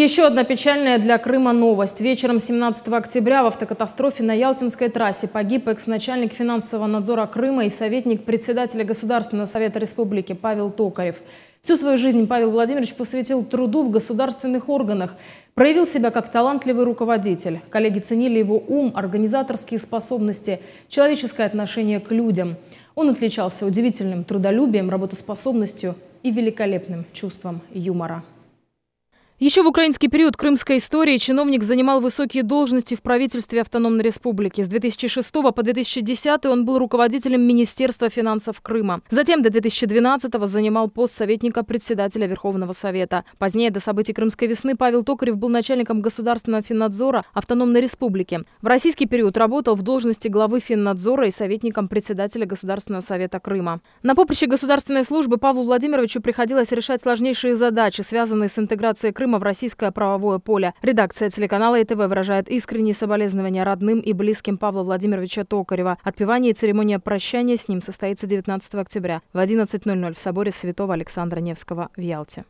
еще одна печальная для Крыма новость. Вечером 17 октября в автокатастрофе на Ялтинской трассе погиб экс-начальник финансового надзора Крыма и советник председателя Государственного совета республики Павел Токарев. Всю свою жизнь Павел Владимирович посвятил труду в государственных органах. Проявил себя как талантливый руководитель. Коллеги ценили его ум, организаторские способности, человеческое отношение к людям. Он отличался удивительным трудолюбием, работоспособностью и великолепным чувством юмора. Еще в украинский период крымской истории чиновник занимал высокие должности в правительстве автономной республики. С 2006 по 2010 он был руководителем Министерства финансов Крыма. Затем до 2012 занимал пост советника председателя Верховного Совета. Позднее, до событий Крымской весны, Павел Токарев был начальником государственного финнадзора автономной республики. В российский период работал в должности главы финнадзора и советником председателя Государственного Совета Крыма. На поприще государственной службы Павлу Владимировичу приходилось решать сложнейшие задачи, связанные с интеграцией Крыма в российское правовое поле. Редакция телеканала ИТВ выражает искренние соболезнования родным и близким Павла Владимировича Токарева. Отпевание и церемония прощания с ним состоится 19 октября в 11.00 в соборе Святого Александра Невского в Ялте.